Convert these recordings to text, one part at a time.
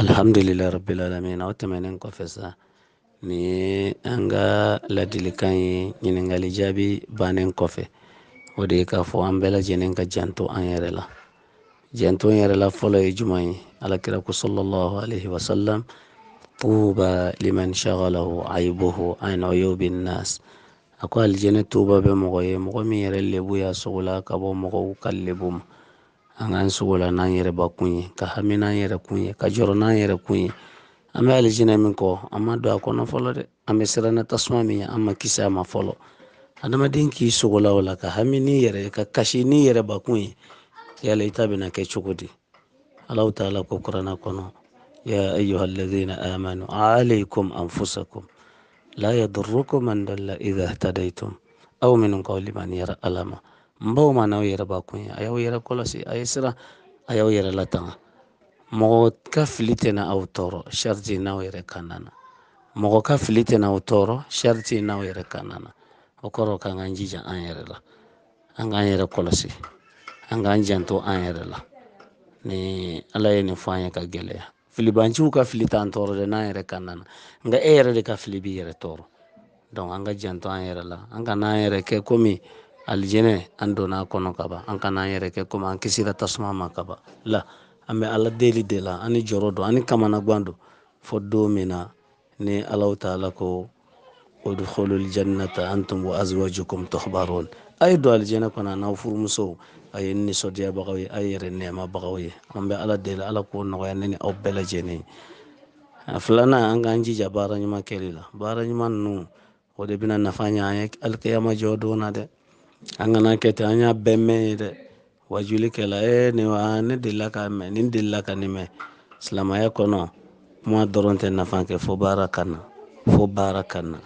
alhamdulilahi rabilalamin o tɛmɛnen kɔfɛ sa ni an ka ladilikan ye ɲininkali jaabi bannen kɔfɛ o de ye k'a fɔ an bɛɛ lajɛlen ka janto an yɛrɛ la janto yɛrɛ la fɔlɔ ye juman ye alakira ko sallallahu alaihi wasallam tuba liman shagalahu aibuhu an uyubi nnas a ko alijɛnɛ tuba bɛ mɔgɔ ye mɔgɔ min yɛrɛ lebu y'a sogo ka bɔ mɔgɔw ka lebu ma An k'an sigi o la n'an yɛrɛ bakun ye, ka hami n'an yɛrɛ kun ye, ka jɔrɔ n'an yɛrɛ kun ye, an bɛ alijinɛ min kɔ an ma don a kɔnɔ fɔlɔ dɛ, an bɛ siran ni tasuma min ye an ma kisi a ma fɔlɔ, adamaden k'i sogo la o la ka hami n'i yɛrɛ ka kasi n'i yɛrɛ bakun ye, yala i ta bɛna kɛ cogo di? Alahu taala ko kuranɛ kɔnɔ ya ayuha ladhina amanu alaykum anfusakum la yadurukum man dalla idha ihtadaytum aw min qawli man yara alama n baw ma n'aw yɛrɛ ye a y'aw yɛrɛ kɔlɔsi a ye sira a y'aw yɛrɛ latanga mɔgɔ ka fili tɛna aw tɔɔrɔ shariti n'aw yɛrɛ kanna mɔgɔ ka fili tɛna aw tɔɔrɔ shariti n'aw yɛrɛ kanna o kɔrɔ k'an k'an jija an yɛrɛ la an k'an yɛrɛ kɔlɔsi an k'an janto an yɛrɛ la ni ala ye nin fɔ an ye ka gɛlɛya filibanciw ka fili t'an tɔɔrɔ dɛ n'an yɛrɛ kanna nka e yɛrɛ de ka fili b'i yɛrɛ tɔɔrɔ an ka janto an yɛrɛ la an ka yɛrɛ kɛ komi alijene an donna a kɔnɔ kaban an kana an yɛrɛ kɛ komi an kisira tasuma ma kaban la an bɛ ala deli de la ani jɔrɔ don ani kamanagan don fɔ don min na ni alaw taala ko udkhulul jannata antum wa azwajukum tuhbarun a ye don alijɛnɛ kɔnɔ a n'aw furumusow a ye nisɔndiyabagaw ye a ye yɛrɛ nɛɛmabagaw ala deli ala k'o nɔgɔya ne ni aw bɛɛ lajɛlen a filanan an k'an jija baara ɲuman kɛli la baara ɲuman ninnu o de na dɛ an kana kɛ ten an y'a bɛɛ mɛn ye dɛ wajuli kɛla ee nin wa ne delila k'a mɛn nin delila ka nin mɛn silamɛya kɔnɔ kuma dɔrɔn tɛ nafa kɛ fo baara ka na fo baara ka na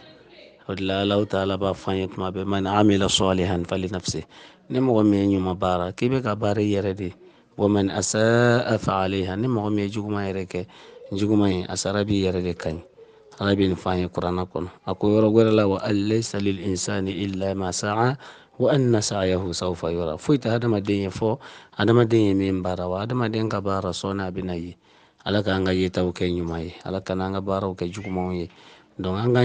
o de la alaw ta ala b'a f'an ye tuma bɛɛ mani amila salihan fali nafsi ni mɔgɔ min ye ɲuman baara k'i bɛ ka baara i yɛrɛ de wa mani asaa fa ni mɔgɔ min ye juguman yɛrɛ kɛ juguman ye a sara b'i yɛrɛ de ka ɲi ala bɛ nin f'an ye kuranna kɔnɔ a ko yɔrɔ wɛrɛ la wa alaysa lil insani illa ma saa wa anna sa'yahu sawfa yura foyi tɛ hadamaden ye fɔ hadamaden ye min baara wa hadamaden ka baara sɔɔni a bɛna ye ala k'an ka yetaw kɛ ɲuman ye ala kana an ka baaraw kɛ jugumanw ye donc an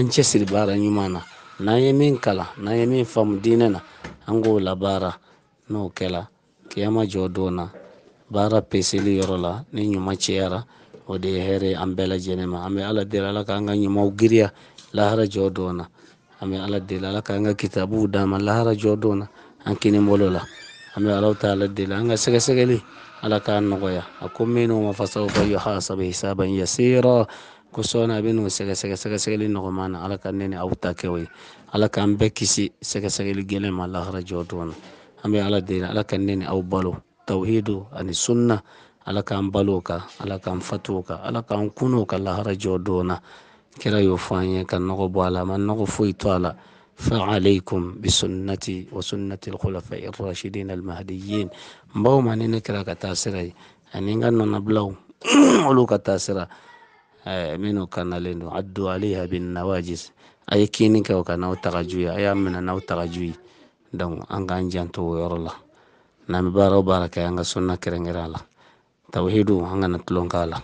na ye min kalan n'an ye min faamu diinɛ na an k'o labaara n'o kɛla kiyama jɔ don na baara ni ɲuman cɛyara o de ye hɛrɛ an ala deli ala k'an ka ɲumanw lahara jɔ an ala deli ala k'an ka kitabuw d'an lahara jɔdon na an kini bolo la an bɛ alaw ta ala deli an ka sɛgɛsɛgɛli ala k'a nɔgɔya a ko minnu ma fasaw ka yɔ hisaban yasira ko sɔɔni a bɛ sɛgɛsɛgɛ sɛgɛsɛgɛli nɔgɔman na ala ka ne aw ta kɛ o ye ala k'an bɛɛ kisi sɛgɛsɛgɛli gɛlɛn ma lahara jɔdon na an bɛ ala deli ala ka ne ni aw balo tawhidu ani sunna ala k'an balo o ala k'an fatu o ala k'an kun o lahara jɔdon na kira y'o fɔ an ye ka nɔgɔ bɔ a la a ma nɔgɔ foyi to a la فعليكم بسنتي وسنة الخلفاء الراشدين المهديين مباو ما نينا كرا كتاسري أني نغنو نبلو ولو كتاسرا منو كان لينو عدوا عليها بالنواجز أي كيني كو كان أو تغجوي أي أمنا أو تغجوي دون أنغا أنجان تو يرلا نمبارو بارك أنغا سنة كرنجرالا توحيدو أنغا نتلون كالا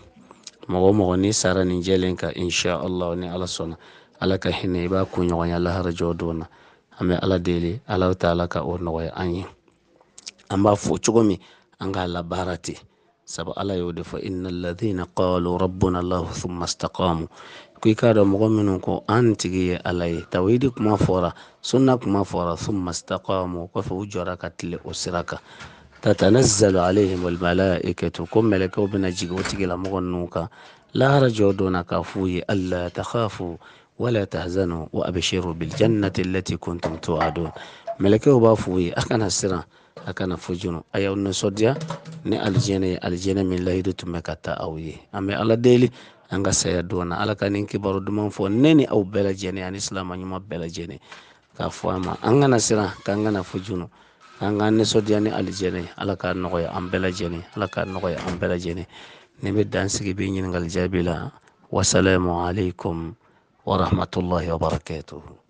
Mɔgɔ mɔgɔ n'i sara nin jɛlen kan insha Allah ni Ala sɔnna Ala ka hinɛ i b'a kunɲɔgɔnya laharajɔ don na an bɛ Ala deli Alahu taala ka o nɔgɔya an ye an b'a fɔ cogo min an k'a labaara ten sabu Ala y'o de fɔ innal ladhina qalu rabbuna Allahu thumma istaqamu ko i k'a dɔn mɔgɔ minnu ko an tigi ye Ala ye tawhidi kuma fɔra sunna kuma fɔra thumma istaqamu kɔfɛ u jɔra ka tile o sira kan tatanazzalu alayhim almalaikatu ko mɛlɛkɛw bɛna jigi o tigilamɔgɔ ninnu lahara jɔ donna k'a f'u alla takhafu wala tahzanu wa abshiru biljannati allati kuntum tu'adun mɛlɛkɛw b'a f'u ye a kana siran a kana fojunu a y'aw nisɔndiya min layidu tun bɛ ka taa ala deli an saya dɔɔna ala ka kibaru duman fɔ ne aw bɛɛ lajɛlen ani silama ɲuman bɛɛ lajɛlen k'a fɔ a ma an ka nisɔndiya ni alijɛnɛ ala k'a nɔgɔya an bɛɛ lajɛlen ala k'a nɔgɔya an bɛɛ lajɛlen ni bɛ dansigi bɛ ɲininkali jaabi la wasalamualeykum warahmatulahi wabarakatuhu